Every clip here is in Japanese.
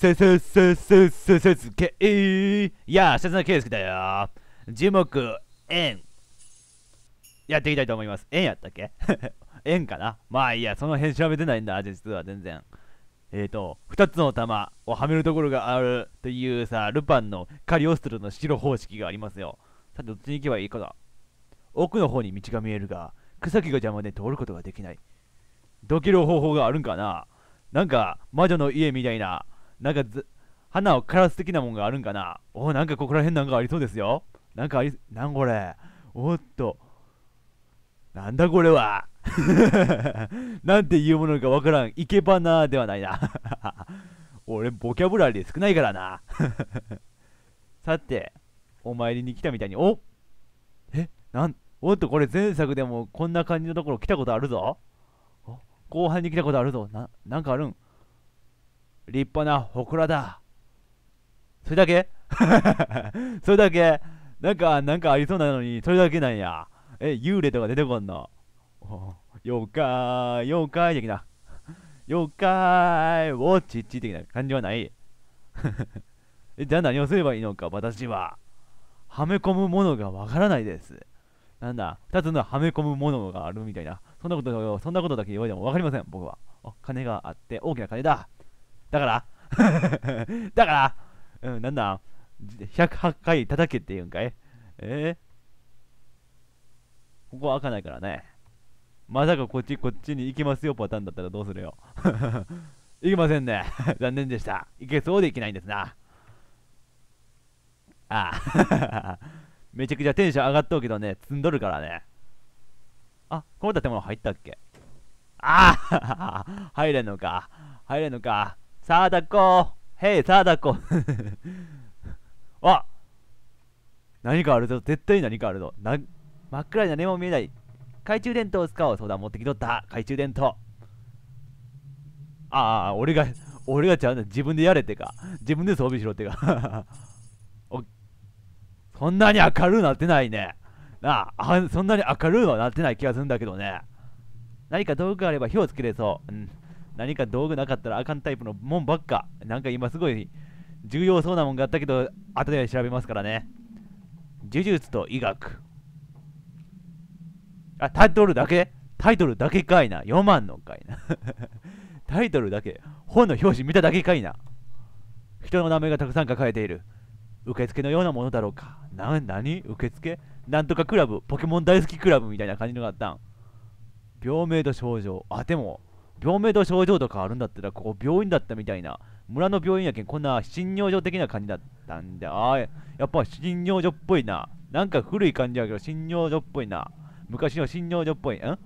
せせせせせせつけいやあ、せつなけいすけだよ。樹木、円。やっていきたいと思います。円やったっけ円 かなまあいいや、その辺調べてないんだ、実は全然。えっ、ー、と、2つの玉をはめるところがあるというさ、ルパンのカリオストロの白方式がありますよ。さて、どっちに行けばいいかな奥の方に道が見えるが、草木が邪魔で通ることができない。どける方法があるんかななんか、魔女の家みたいななんか花を枯らす的なもんがあるんかなおお、なんかここら辺なんかありそうですよなんかありなんこれおっとなんだこれは なんていうものかわからん。いけばなではないな 俺、ボキャブラリー少ないからな さて、お参りに来たみたいに、おえなん、おっと、これ前作でもこんな感じのところ来たことあるぞ。後半に来たことあるぞ。な、なんかあるん。立派な祠だ。それだけそれだけなんか、なんかありそうなのに、それだけなんや。え、幽霊とか出てこんの。妖怪、妖怪的な。妖怪、ウォッチッチ的な感じはない。え、じゃあ何をすればいいのか、私は。はめ込むものがわからないです。なんだ、二つのはめ込むものがあるみたいな。そんなこと、そんなことだけ言われてもわかりません、僕は。あ、金があって、大きな金だ。だから だからうん、なんだ ?108 回叩けって言うんかいえー、ここは開かないからね。まさかこっち、こっちに行きますよパターンだったらどうするよ。行きませんね。残念でした。行けそうで行けないんですな。ああめちゃくちゃテンション上がっとうけどね、積んどるからね。あ、この建物入ったっけああ入れんのか。入れんのか。っこ、へいっこ。あ何かあるぞ絶対に何かあるぞな真っ暗に何も見えない懐中電灯を使おうそうだ持ってきとった懐中電灯ああ俺が俺がちゃんと自分でやれってか自分で装備しろってか おそんなに明るくなってないねなああそんなに明るくはなってない気がするんだけどね何か道具があれば火をつけれそううん何か道具なかったらあかんタイプのもんばっかなんか今すごい重要そうなもんがあったけど後で調べますからね呪術と医学あタイトルだけタイトルだけかいな読まんのかいな タイトルだけ本の表紙見ただけかいな人の名前がたくさん書かれている受付のようなものだろうかな、何受付なんとかクラブポケモン大好きクラブみたいな感じのがあったん病名と症状あでも病名と症状とかあるんだったら、ここ病院だったみたいな。村の病院やけん、こんな診療所的な感じだったんで、ああ、やっぱ診療所っぽいな。なんか古い感じやけど、診療所っぽいな。昔の診療所っぽい。ん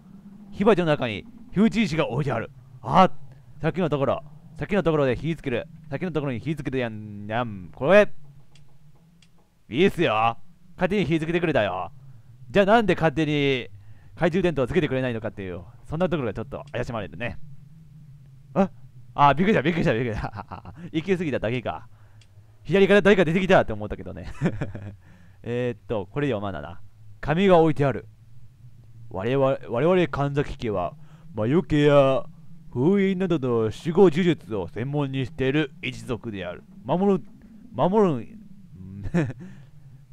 火鉢の中に、火打ちが置いてある。ああ、さっきのところ、さっきのところで火つける。さっきのところに火つけてやん、やん、これ。いいっすよ。勝手に火つけてくれたよ。じゃあなんで勝手に懐中電灯をつけてくれないのかっていう、そんなところがちょっと怪しまれるね。ああ、びっくりした、びっくりした、びっくりした。行き過ぎただけか。左から誰か出てきたって思ったけどね。えっと、これでまだな。紙が置いてある。我々、我々神崎家は、魔除けや封印などの守護呪術を専門にしている一族である。守る、守る、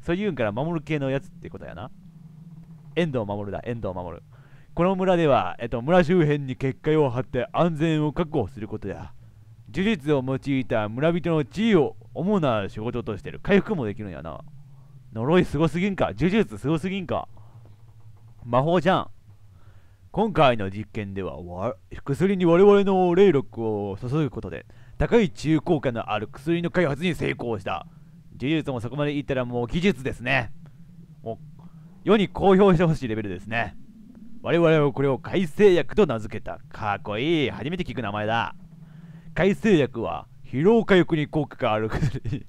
そういうんから守る系のやつってことやな。遠藤守だ、遠藤守。この村では、えっと、村周辺に結界を張って安全を確保することや、呪術を用いた村人の地位を主な仕事としてる。回復もできるんやな。呪いすごすぎんか呪術すごすぎんか魔法じゃん。今回の実験では、薬に我々の霊力を注ぐことで、高い治癒効果のある薬の開発に成功した。呪術もそこまでいったらもう技術ですね。もう世に公表してほしいレベルですね。我々はこれを改正薬と名付けた。かっこいい。初めて聞く名前だ。改正薬は疲労回復に効果がある薬。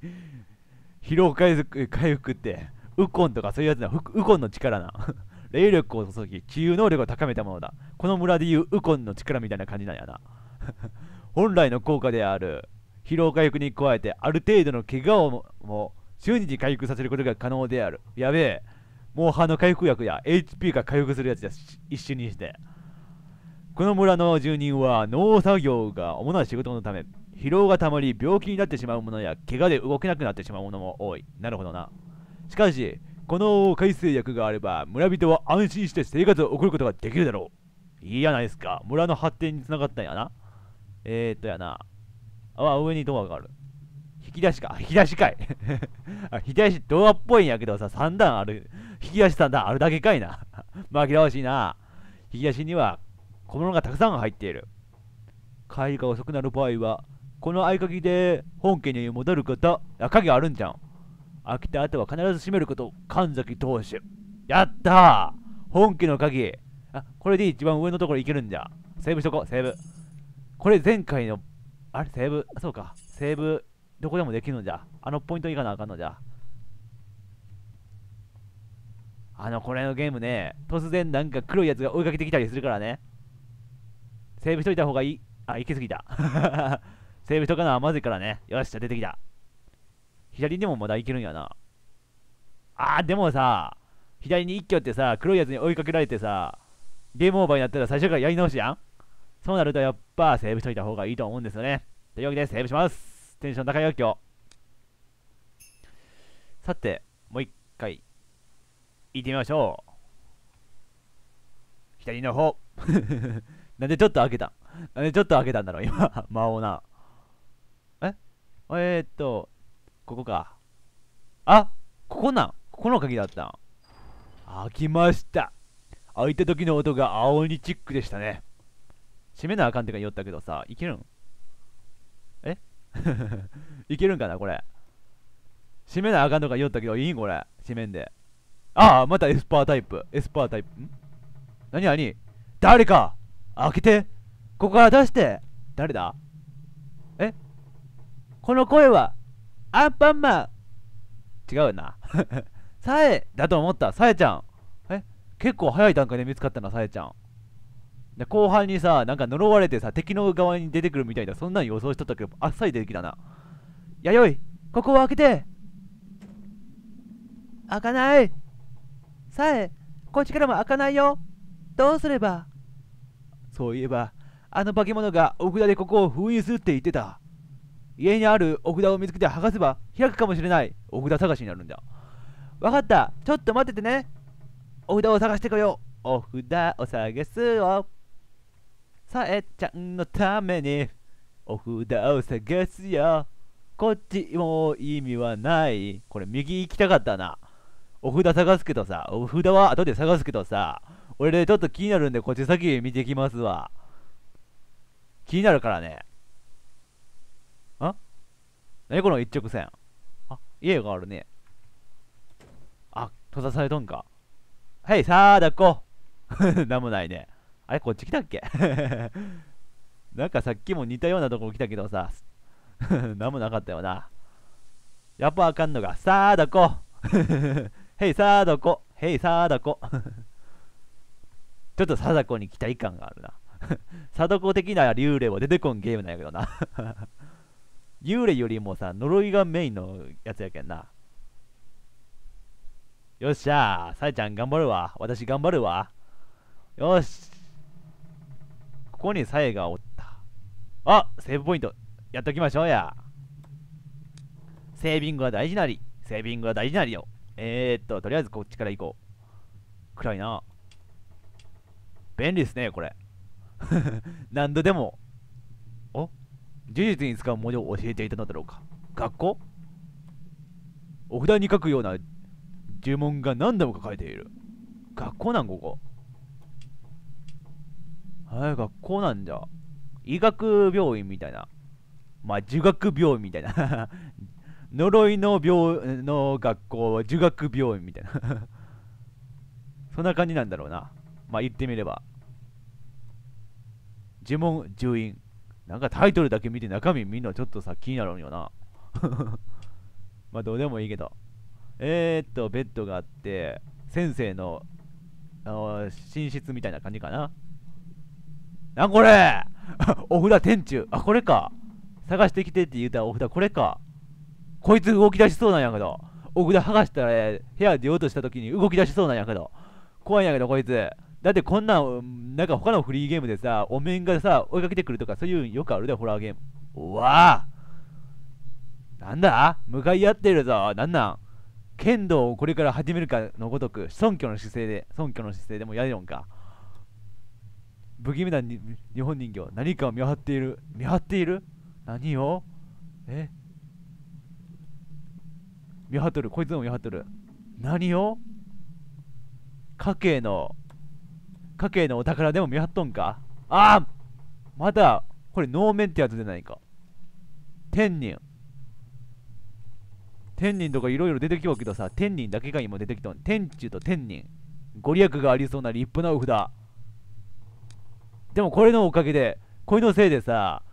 疲労回復回復って、ウコンとかそういうやつだ。ウコンの力な。霊力を注ぎ、治癒能力を高めたものだ。この村でいうウコンの力みたいな感じなんやな。本来の効果である疲労回復に加えて、ある程度の怪我をも瞬時に回復させることが可能である。やべえ。もうンの回復薬や HP が回復するやつです一瞬にしてこの村の住人は農作業が主な仕事のため疲労がたまり病気になってしまうものや怪我で動けなくなってしまうものも多いなるほどなしかしこの改正薬があれば村人は安心して生活を送ることができるだろういいやないですか村の発展につながったんやなえー、っとやなあ上にドアがある引き出しか、引き出しかい。引き出し、ドアっぽいんやけどさ、3段ある、引き出し3段あるだけかいな。紛らわしいな。引き出しには小物がたくさん入っている。帰りが遅くなる場合は、この合鍵で本家に戻ること、あ、鍵あるんじゃん。飽きた後は必ず閉めること、神崎投手。やったー本家の鍵。あ、これで一番上のところ行けるんじゃ。セーブしとこう、セーブ。これ前回の、あれ、セーブ、そうか、セーブどこでもできるのじゃ。あのポイントいかなあかんのじゃ。あの、これのゲームね、突然なんか黒いやつが追いかけてきたりするからね。セーブしといた方がいい。あ、行き過ぎた。セーブしとかなまずいからね。よし、じゃ出てきた。左でもまだいけるんやな。あー、でもさ、左に一挙ってさ、黒いやつに追いかけられてさ、ゲームオーバーになったら最初からやり直しやんそうなるとやっぱセーブしといた方がいいと思うんですよね。というわけでセーブします。テンション高いよ今日さてもう一回行ってみましょう左の方 なんでちょっと開けたなんでちょっと開けたんだろう今 魔王なええー、っとここかあここなんここの鍵だった開きました開いた時の音が青鬼チックでしたね閉めなあかんってか言ったけどさいけるん いけるんかな、これ。閉めなあかんとか言おったけど、いいんこれ。閉めんで。ああ、またエスパータイプ。エスパータイプ。ん何何誰か開けてここから出して誰だえこの声はアンパンマン違うな。さ えだと思った。さえちゃん。え結構早い段階で見つかったな、さえちゃん。で後半にさ、なんか呪われてさ、敵の側に出てくるみたいな、そんなん予想しとったけど、あっさり出てきたな。弥生、ここを開けて開かないさえ、こっちからも開かないよどうすればそういえば、あの化け物がお札でここを封印するって言ってた。家にあるお札を見つけて剥がせば開くかもしれないお札探しになるんだ。わかった、ちょっと待っててね。お札を探してこよう。お札を探すよ。さえちゃんのためにお札を探すよこっちも意味はないこれ右行きたかったなお札探すけどさお札は後で探すけどさ俺ちょっと気になるんでこっち先見てきますわ気になるからねん何この一直線あ家があるねあ閉ざされとんかはいさあだっこ 何もないねあれこっち来たっけ なんかさっきも似たようなとこ来たけどさ、何もなかったよな。やっぱあかんのが、さあどこへい さあどこへいさあどこちょっと貞子に期待感があるな。貞子的な幽霊は出てこんゲームなんやけどな。幽霊よりもさ、呪いがメインのやつやけんな。よっしゃあさえちゃん頑張るわ。私頑張るわ。よし、ここにさえがおったあセーブポイントやっときましょうやセービングは大事なりセービングは大事なりよえー、っととりあえずこっちから行こう暗いな便利ですねこれ 何度でもお呪術に使う文字を教えていたのだろうか学校お札に書くような呪文が何度も書かれている学校なんここあ学校なんじゃ。医学病院みたいな。まあ、儒学病院みたいな。呪いの病の学校は儒学病院みたいな そんな感じなんだろうな。まあ、言ってみれば。呪文、獣院。なんかタイトルだけ見て中身見るのちょっとさ、気になるんよな。まあ、どうでもいいけど。えー、っと、ベッドがあって、先生の、寝室みたいな感じかな。なんこれ お札天中。あ、これか。探してきてって言うたらお札これか。こいつ動き出しそうなんやけど。お札剥がしたら、部屋出ようとした時に動き出しそうなんやけど。怖いんやけど、こいつ。だってこんな、ん、なんか他のフリーゲームでさ、お面がさ、追いかけてくるとか、そういうよくあるで、ホラーゲーム。うわぁなんだ向かい合ってるぞ。なんなん剣道をこれから始めるかのごとく、尊虚の姿勢で、尊虚の姿勢でもやれるんか。不気味な日本人形何かを見張っている見張っている何をえ見張っとるこいつも見張っとる何を家計の家計のお宝でも見張っとんかああまだこれ能面ってやつじゃないか天人天人とかいろいろ出てきようけどさ天人だけが今出てきとん天中と天人ご利益がありそうな立派なお札でもこれのおかげで、これのせいでさ、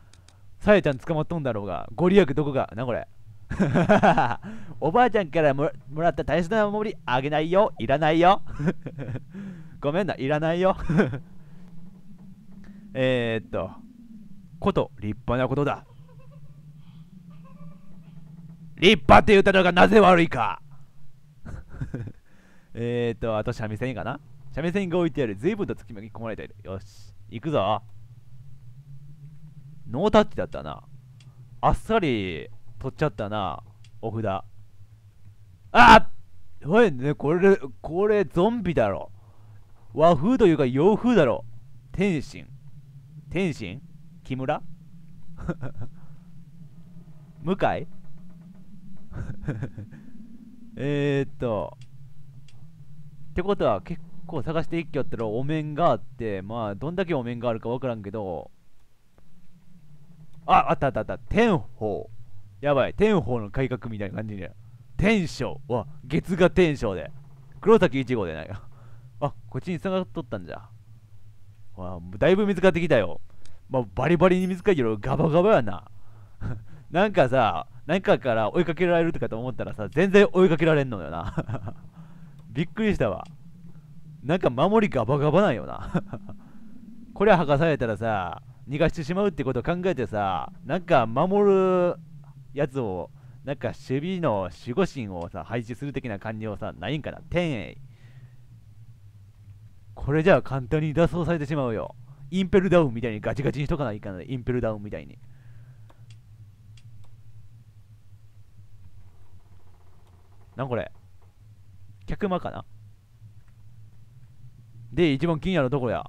さやちゃん捕まっとんだろうが、ご利益どこか、なこれ。おばあちゃんからもらった大切な守り、あげないよ、いらないよ。ごめんな、いらないよ。えっと、こと、立派なことだ。立派って言ったのがなぜ悪いかえっと、あと三味線かな三味線が置いてある。ぶんとつきまき込まれている。よし。行くぞ。ノータッチだったな。あっさり取っちゃったな。お札。あっおいね、これ、これゾンビだろ。和風というか洋風だろ。天心。天心木村 向井 えっと。ってことは結構こう探していっきょったらお面があって、まあ、どんだけお面があるかわからんけど、あ、あったあったあった、天宝。やばい、天宝の改革みたいな感じで。天章わ、月が天章で。黒崎一号でないか。あ、こっちに繋がっとったんじゃ。わ、だいぶ見つかってきたよ。まあ、バリバリに見つかるけど、ガバガバやな。なんかさ、何かから追いかけられるとかと思ったらさ、全然追いかけられんのよな。びっくりしたわ。なんか守りガバガバなんよな これは剥がされたらさ、逃がしてしまうってことを考えてさ、なんか守るやつを、なんか守備の守護神をさ、配置する的な感じをさ、ないんかな。天栄。これじゃあ簡単に脱走されてしまうよ。インペルダウンみたいにガチガチにしとかないかな、インペルダウンみたいに。なんこれ客間かなで、一番気になるところや。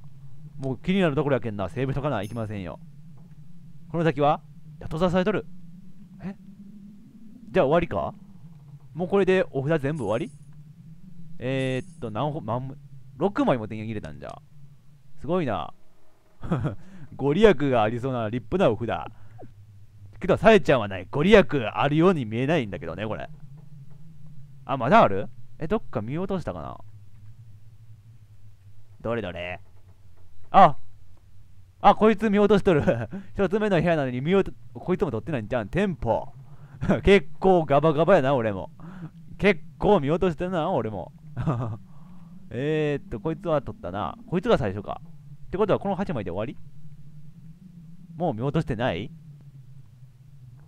もう気になるところやけんな。セーブしとかないきませんよ。この先はや、閉ざされとる。えじゃあ終わりかもうこれでお札全部終わりえー、っと、何本、何、6枚も電源切れたんじゃ。すごいな。ご利益がありそうな立派なお札。けど、さえちゃんはない。ご利益あるように見えないんだけどね、これ。あ、まだあるえ、どっか見落としたかなどれどれああ、こいつ見落としとる。一つ目の部屋なのに見落と、こいつも取ってないんじゃん。テンポ。結構ガバガバやな、俺も。結構見落としてるな、俺も。えーっと、こいつは取ったな。こいつが最初か。ってことは、この8枚で終わりもう見落としてない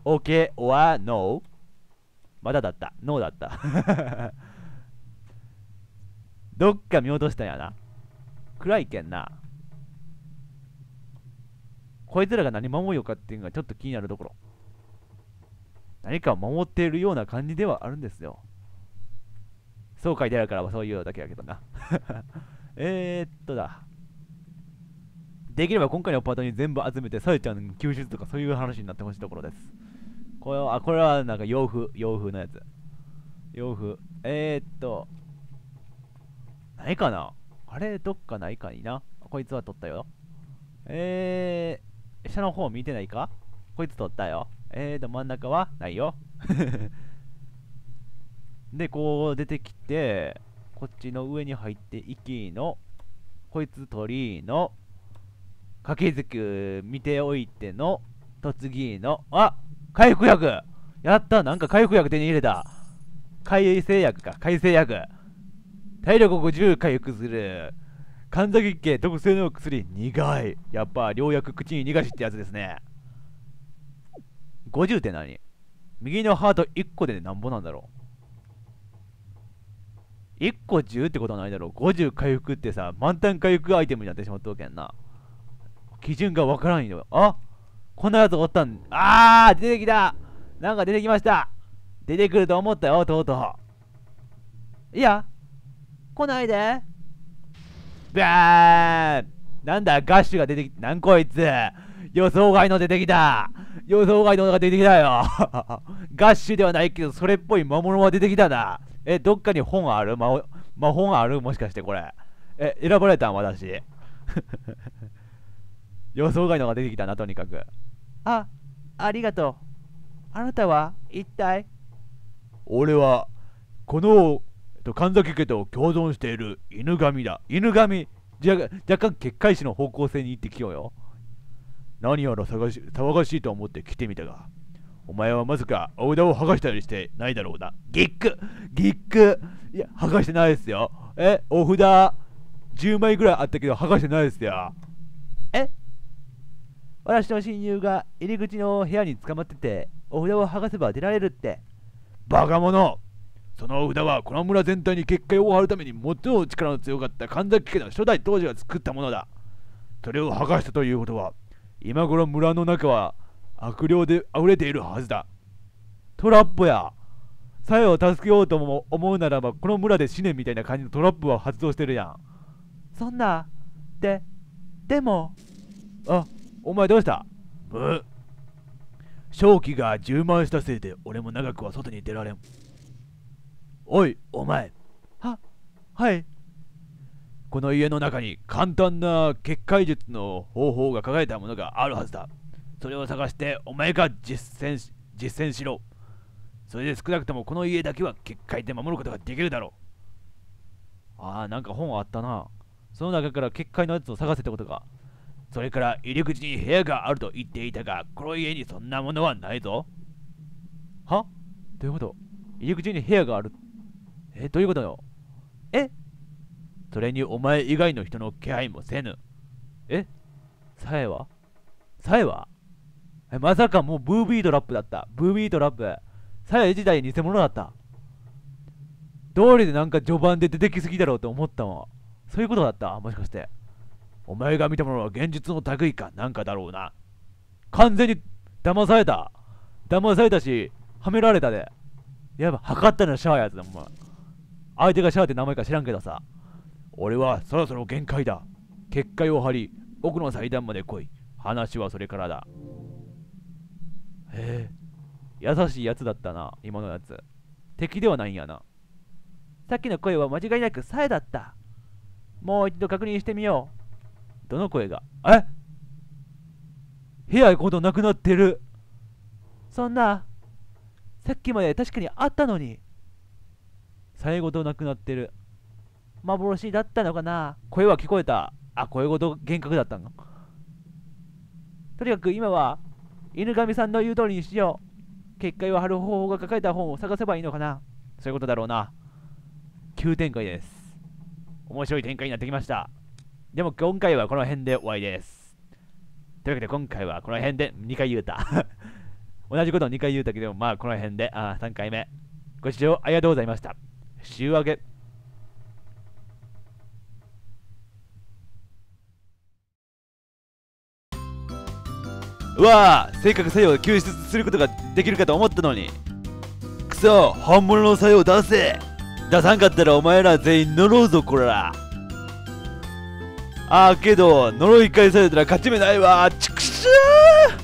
?OK or no? まだだった。ノーだった。どっか見落としたんやな。暗いけんな。こいつらが何守るかっていうのがちょっと気になるところ。何かを守っているような感じではあるんですよ。そう書いてあるからそういうだけやけどな えっとだ。できれば今回のパートに全部集めて、さえちゃん救出とかそういう話になってほしいところです。これは、あ、これはなんか洋風、洋風のやつ。洋風。えー、っと、何かなあれ、どっかないかにな。こいつは取ったよ。えー、下の方見てないかこいつ取ったよ。えーと、真ん中はないよ。で、こう出てきて、こっちの上に入っていきの、こいつ取りの、掛け軸見ておいての、嫁ぎの、あ回復薬やったなんか回復薬手に入れた改正薬か、改正薬。体力50回復する神崎家特製の薬苦いやっぱ良薬口に逃がしってやつですね50って何右のハート1個でなんぼなんだろう1個10ってことはないだろう50回復ってさ満タン回復アイテムになってしまったわけやんな基準がわからんよあこんなやつおったんあー出てきたなんか出てきました出てくると思ったよとうとういや来ないでバーンなんだガッシュが出てきた。なんこいつ予想外の出てきた予想外のが出てきたよ ガッシュではないけど、それっぽい魔物は出てきたな。え、どっかに本ある魔魔本あるもしかしてこれ。え、選ばれたん私。予想外のが出てきたな、とにかく。あ、ありがとう。あなたは一体俺は、この神崎家と共存している犬神だ。犬神じゃ若干結界師の方向性に行ってきようよ。何やら探し騒がしいと思って来てみたが、お前はまさかお札を剥がしたりしてないだろうな。ギックギックいや、剥がしてないですよ。え、お札10枚ぐらいあったけど剥がしてないですよ。え私の親友が入り口の部屋に捕まってて、お札を剥がせば出られるって。バカ者その札はこの村全体に結界を張るために最も力の強かった神崎家の初代当時が作ったものだそれを剥がしたということは今頃村の中は悪霊で溢れているはずだトラップやさえを助けようとも思うならばこの村で死ねみたいな感じのトラップは発動してるやんそんなででもあお前どうしたむ正気が充満したせいで俺も長くは外に出られんおい、お前。は、はい。この家の中に簡単な結界術の方法が書かれたものがあるはずだ。それを探してお前が実践し実践しろ。それで少なくともこの家だけは結界で守ることができるだろう。ああ、なんか本あったな。その中から結界のやつを探せってことか。それから入り口に部屋があると言っていたが、この家にそんなものはないぞ。はどういうこと入り口に部屋があるえ、どういうことよえそれにお前以外の人の気配もせぬ。えさえはさえはえ、まさかもうブービードラップだった。ブービードラップ。さえ自体偽物だった。通りでなんか序盤で出てきすぎだろうと思ったもんそういうことだったもしかして。お前が見たものは現実の類かなんかだろうな。完全に騙された。騙されたし、はめられたで。やば、測ったのはシャワーやつだ、お前。相手がシャアって名前か知らんけどさ俺はそろそろ限界だ結界を張り奥の祭壇まで来い話はそれからだへえ優しいやつだったな今のやつ敵ではないんやなさっきの声は間違いなくさえだったもう一度確認してみようどの声がえ部屋行くことなくなってるそんなさっきまで確かにあったのに最後となくなってる幻だったのかな声は聞こえたあ声ごと幻覚だったのとにかく今は犬神さんの言う通りにしよう結界を張る方法が書かれた本を探せばいいのかなそういうことだろうな急展開です面白い展開になってきましたでも今回はこの辺で終わりですというわけで今回はこの辺で2回言うた 同じことを2回言うたけどまあこの辺であ3回目ご視聴ありがとうございました週明けうわっ性格作用を救出することができるかと思ったのにくそ本物の作用を出せ出さんかったらお前ら全員呪うぞこらああけど呪い返されたら勝ち目ないわちくしょー